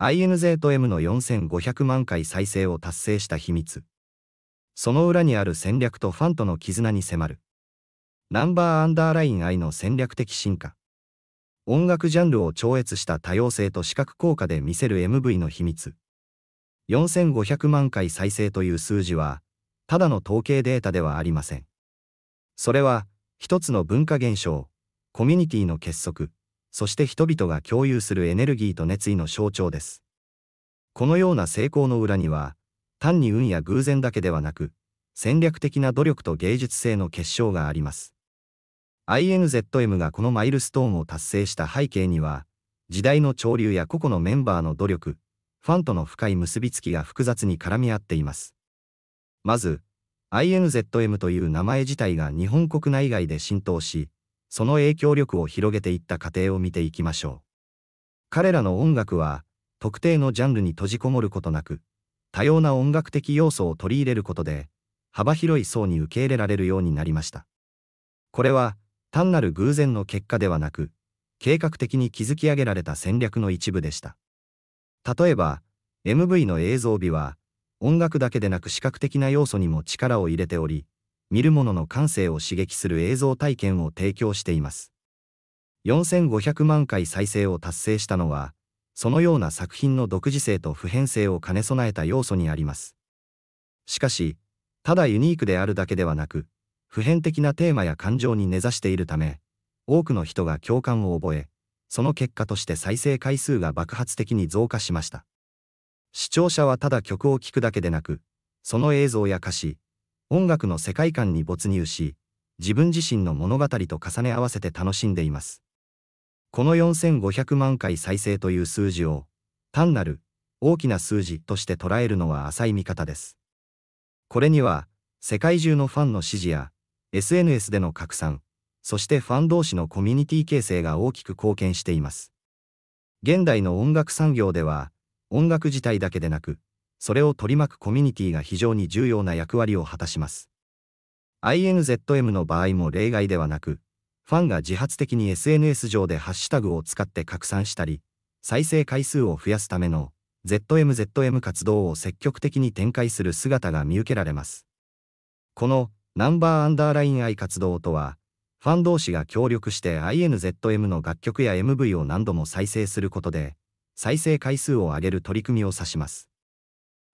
INZ と M の4500万回再生を達成した秘密。その裏にある戦略とファンとの絆に迫る。ナンバーアンダーライン I の戦略的進化。音楽ジャンルを超越した多様性と視覚効果で見せる MV の秘密。4500万回再生という数字は、ただの統計データではありません。それは、一つの文化現象、コミュニティの結束、そして人々が共有するエネルギーと熱意の象徴です。このような成功の裏には、単に運や偶然だけではなく、戦略的な努力と芸術性の結晶があります。INZM がこのマイルストーンを達成した背景には、時代の潮流や個々のメンバーの努力、ファンとの深い結びつきが複雑に絡み合っています。まず、INZM という名前自体が日本国内外で浸透し、その影響力を広げていった過程を見ていきましょう。彼らの音楽は、特定のジャンルに閉じこもることなく、多様な音楽的要素を取り入れることで、幅広い層に受け入れられるようになりました。これは、単なる偶然の結果ではなく、計画的に築き上げられた戦略の一部でした。例えば、MV の映像美は、音楽だけでなく視覚的な要素にも力を入れており、見る者の感性を刺激する映像体験を提供しています。4500万回再生を達成したのは、そのような作品の独自性と普遍性を兼ね備えた要素にあります。しかし、ただユニークであるだけではなく、普遍的なテーマや感情に根ざしているため、多くの人が共感を覚え、その結果として再生回数が爆発的に増加しました。視聴者はただ曲を聴くだけでなく、その映像や歌詞、音楽の世界観に没入し、自分自身の物語と重ね合わせて楽しんでいます。この4500万回再生という数字を、単なる大きな数字として捉えるのは浅い見方です。これには、世界中のファンの支持や、SNS での拡散、そしてファン同士のコミュニティ形成が大きく貢献しています。現代の音楽産業では、音楽自体だけでなく、それを取り巻くコミュニティが非常に重要な役割を果たします。INZM の場合も例外ではなく、ファンが自発的に SNS 上でハッシュタグを使って拡散したり、再生回数を増やすための ZMZM 活動を積極的に展開する姿が見受けられます。このナンバーアンダーライン I 活動とは、ファン同士が協力して INZM の楽曲や MV を何度も再生することで、再生回数を上げる取り組みを指します。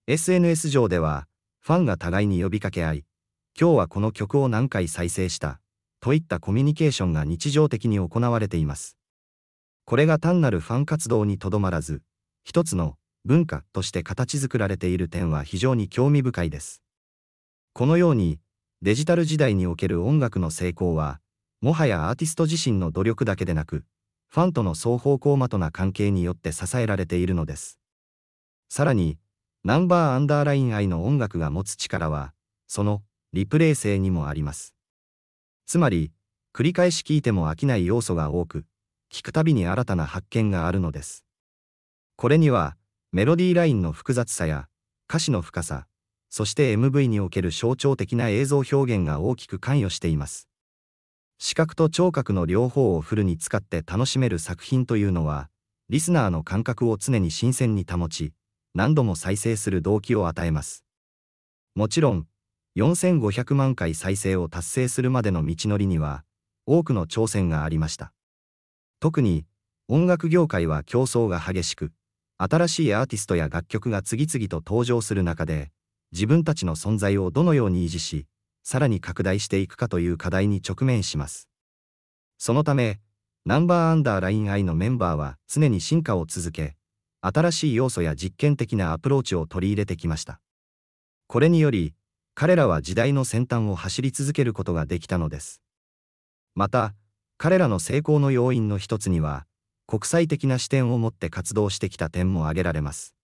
SNS 上では、ファンが互いに呼びかけ合い、今日はこの曲を何回再生した、といったコミュニケーションが日常的に行われています。これが単なるファン活動にとどまらず、一つの文化として形作られている点は非常に興味深いです。このように、デジタル時代における音楽の成功は、もはやアーティスト自身の努力だけでなく、ファンとの双方向まとな関係によって支えられているのです。さらに、ナンバーアンダーライン愛の音楽が持つ力は、そのリプレイ性にもあります。つまり、繰り返し聞いても飽きない要素が多く、聞くたびに新たな発見があるのです。これには、メロディーラインの複雑さや、歌詞の深さ、そして MV における象徴的な映像表現が大きく関与しています。視覚と聴覚の両方をフルに使って楽しめる作品というのは、リスナーの感覚を常に新鮮に保ち、何度も再生する動機を与えます。もちろん、4500万回再生を達成するまでの道のりには、多くの挑戦がありました。特に、音楽業界は競争が激しく、新しいアーティストや楽曲が次々と登場する中で、自分たちの存在をどのように維持し、さらに拡大していくかという課題に直面します。そのため、ナンバーアンダーライン I のメンバーは常に進化を続け、新しい要素や実験的なアプローチを取り入れてきました。これにより、彼らは時代の先端を走り続けることができたのです。また、彼らの成功の要因の一つには、国際的な視点を持って活動してきた点も挙げられます。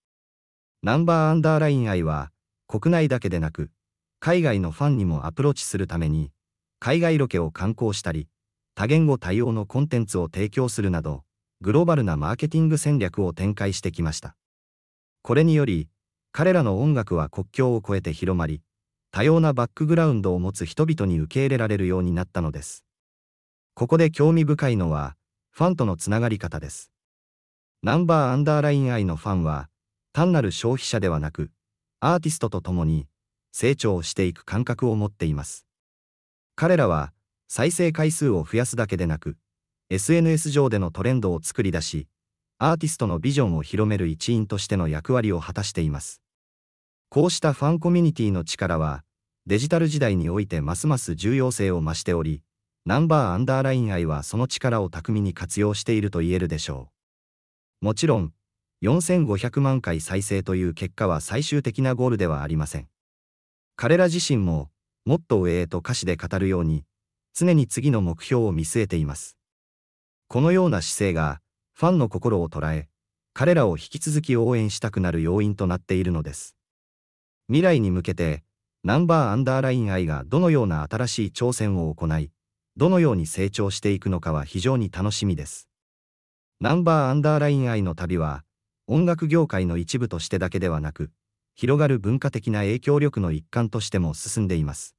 ナンバーアンダーライン愛は、国内だけでなく、海外のファンにもアプローチするために、海外ロケを観光したり、多言語対応のコンテンツを提供するなど、グローバルなマーケティング戦略を展開してきました。これにより、彼らの音楽は国境を越えて広まり、多様なバックグラウンドを持つ人々に受け入れられるようになったのです。ここで興味深いのは、ファンとのつながり方です。ナンバーアンダーライン I のファンは、単なる消費者ではなく、アーティストと共に成長していく感覚を持っています。彼らは、再生回数を増やすだけでなく、SNS 上でのトレンドを作り出し、アーティストのビジョンを広める一員としての役割を果たしています。こうしたファンコミュニティの力は、デジタル時代においてますます重要性を増しており、ナンバーアンダーライン愛はその力を巧みに活用していると言えるでしょう。もちろん、4500万回再生という結果は最終的なゴールではありません。彼ら自身も、もっと上へと歌詞で語るように、常に次の目標を見据えています。このような姿勢が、ファンの心を捉え、彼らを引き続き応援したくなる要因となっているのです。未来に向けて、ナンバーアンダーライン愛がどのような新しい挑戦を行い、どのように成長していくのかは非常に楽しみです。ナンバーアンダーライン愛の旅は、音楽業界の一部としてだけではなく、広がる文化的な影響力の一環としても進んでいます。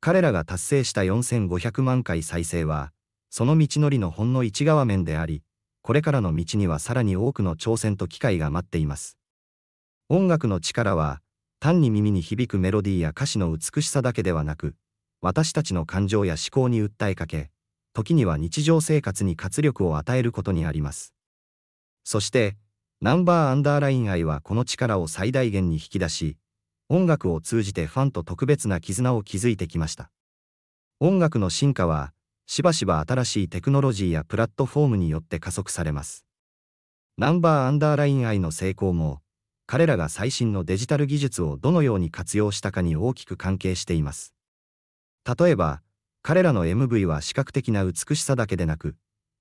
彼らが達成した4500万回再生は、その道のりのほんの一側面であり、これからの道にはさらに多くの挑戦と機会が待っています。音楽の力は、単に耳に響くメロディーや歌詞の美しさだけではなく、私たちの感情や思考に訴えかけ、時には日常生活に活力を与えることにあります。そして、ナンバーアンダーライン愛はこの力を最大限に引き出し、音楽を通じてファンと特別な絆を築いてきました。音楽の進化は、しばしば新しいテクノロジーやプラットフォームによって加速されます。ナンバーアンダーライン I の成功も、彼らが最新のデジタル技術をどのように活用したかに大きく関係しています。例えば、彼らの MV は視覚的な美しさだけでなく、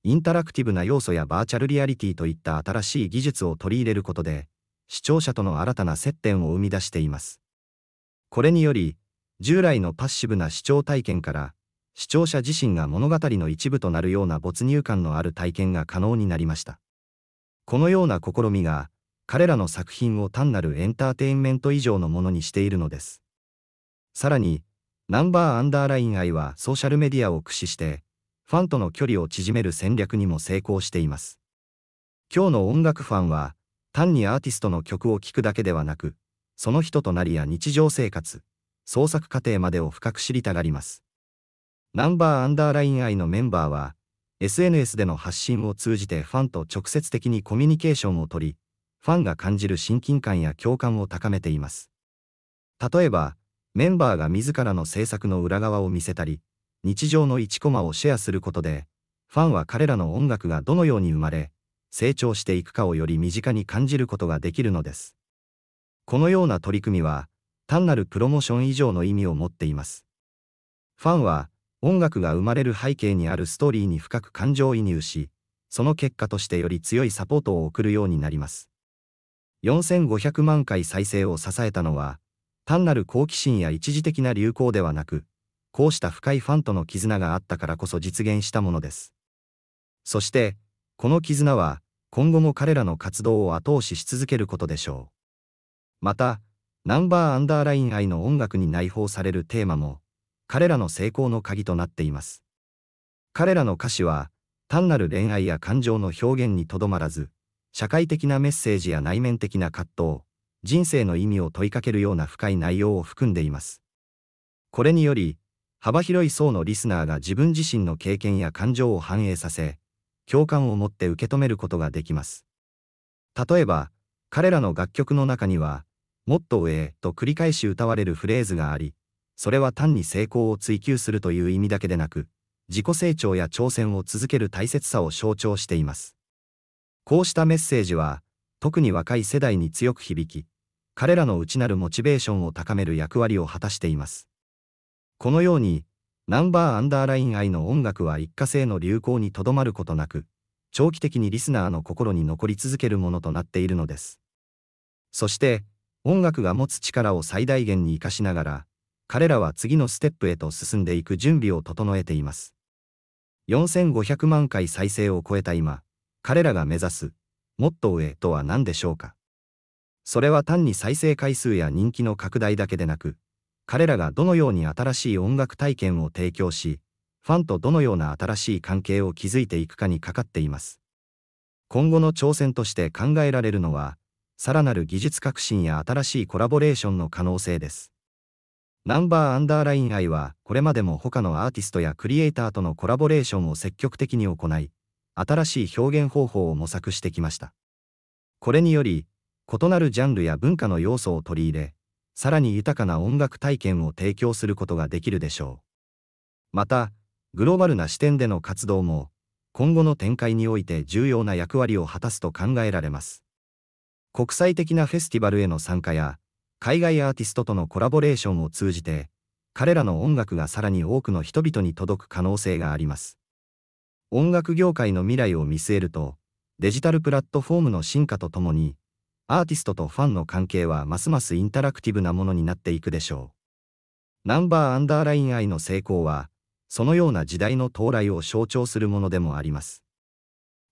インタラクティブな要素やバーチャルリアリティといった新しい技術を取り入れることで、視聴者との新たな接点を生み出しています。これにより、従来のパッシブな視聴体験から、視聴者自身が物語の一部となるような没入感のある体験が可能になりました。このような試みが、彼らの作品を単なるエンターテインメント以上のものにしているのです。さらに、ナンバーアンダーライン愛はソーシャルメディアを駆使して、ファンとの距離を縮める戦略にも成功しています。今日の音楽ファンは、単にアーティストの曲を聴くだけではなく、その人となりや日常生活、創作過程までを深く知りたがります。ナンバーアンダーライン愛のメンバーは、SNS での発信を通じてファンと直接的にコミュニケーションをとり、ファンが感じる親近感や共感を高めています。例えば、メンバーが自らの制作の裏側を見せたり、日常の1コマをシェアすることで、ファンは彼らの音楽がどのように生まれ、成長していくかをより身近に感じることができるのです。このような取り組みは、単なるプロモーション以上の意味を持っています。ファンは、音楽が生まれる背景にあるストーリーに深く感情移入し、その結果としてより強いサポートを送るようになります。4500万回再生を支えたのは、単なる好奇心や一時的な流行ではなく、こうした深いファンとの絆があったからこそ実現したものです。そして、この絆は、今後も彼らの活動を後押しし続けることでしょう。また、ナンバーアンダーライン愛の音楽に内包されるテーマも、彼らの成功の鍵となっています。彼らの歌詞は、単なる恋愛や感情の表現にとどまらず、社会的なメッセージや内面的な葛藤、人生の意味を問いかけるような深い内容を含んでいます。これにより、幅広い層のリスナーが自分自身の経験や感情を反映させ、共感を持って受け止めることができます。例えば、彼らの楽曲の中には、もっと上へと繰り返し歌われるフレーズがあり、それは単に成功を追求するという意味だけでなく、自己成長や挑戦を続ける大切さを象徴しています。こうしたメッセージは、特に若い世代に強く響き、彼らの内なるモチベーションを高める役割を果たしています。このように、ナンバーアンダーライン愛の音楽は一過性の流行にとどまることなく、長期的にリスナーの心に残り続けるものとなっているのです。そして、音楽が持つ力を最大限に活かしながら、彼らは次のステップへと進んでいく準備を整えています。4500万回再生を超えた今、彼らが目指す、モットーへとは何でしょうかそれは単に再生回数や人気の拡大だけでなく、彼らがどのように新しい音楽体験を提供し、ファンとどのような新しい関係を築いていくかにかかっています。今後の挑戦として考えられるのは、さらなる技術革新や新しいコラボレーションの可能性です。ナンバーアンダーライン i は、これまでも他のアーティストやクリエイターとのコラボレーションを積極的に行い、新しい表現方法を模索してきました。これにより、異なるジャンルや文化の要素を取り入れ、さらに豊かな音楽体験を提供することができるでしょう。また、グローバルな視点での活動も、今後の展開において重要な役割を果たすと考えられます。国際的なフェスティバルへの参加や、海外アーティストとのコラボレーションを通じて、彼らの音楽がさらに多くの人々に届く可能性があります。音楽業界の未来を見据えると、デジタルプラットフォームの進化とともに、アーティストとファンの関係はますますインタラクティブなものになっていくでしょう。ナンバーアンダーライン愛の成功は、そのような時代の到来を象徴するものでもあります。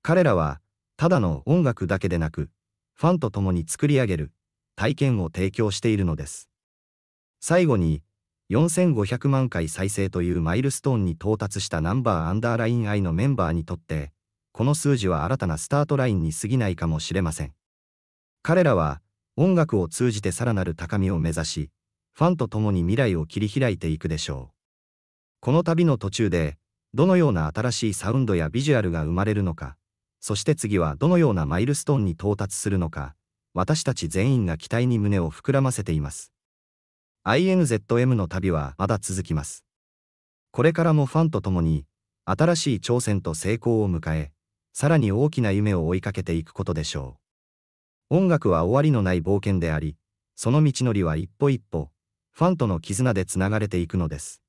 彼らは、ただの音楽だけでなく、ファンと共に作り上げる、体験を提供しているのです。最後に、4500万回再生というマイルストーンに到達したナンバーアンダーライン I のメンバーにとって、この数字は新たなスタートラインに過ぎないかもしれません。彼らは、音楽を通じてさらなる高みを目指し、ファンと共に未来を切り開いていくでしょう。この旅の途中で、どのような新しいサウンドやビジュアルが生まれるのか、そして次はどのようなマイルストーンに到達するのか、私たち全員が期待に胸を膨らませています。INZM の旅はまだ続きます。これからもファンと共に、新しい挑戦と成功を迎え、さらに大きな夢を追いかけていくことでしょう。音楽は終わりのない冒険であり、その道のりは一歩一歩、ファンとの絆でつながれていくのです。